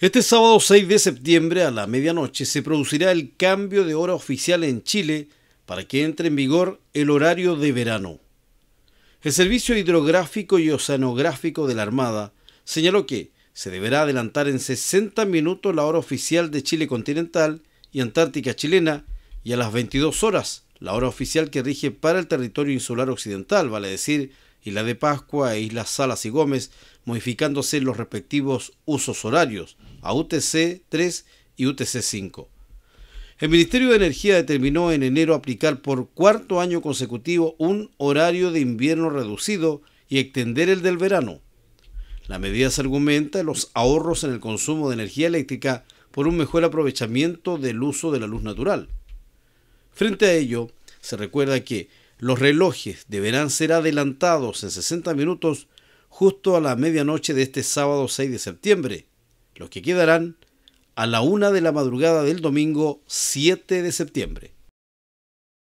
Este sábado 6 de septiembre a la medianoche se producirá el cambio de hora oficial en Chile para que entre en vigor el horario de verano. El Servicio Hidrográfico y Oceanográfico de la Armada señaló que se deberá adelantar en 60 minutos la hora oficial de Chile continental y Antártica chilena y a las 22 horas la hora oficial que rige para el territorio insular occidental, vale decir, y la de Pascua e Islas Salas y Gómez, modificándose los respectivos usos horarios a UTC 3 y UTC 5. El Ministerio de Energía determinó en enero aplicar por cuarto año consecutivo un horario de invierno reducido y extender el del verano. La medida se argumenta en los ahorros en el consumo de energía eléctrica por un mejor aprovechamiento del uso de la luz natural. Frente a ello, se recuerda que los relojes deberán ser adelantados en 60 minutos justo a la medianoche de este sábado 6 de septiembre, los que quedarán a la una de la madrugada del domingo 7 de septiembre.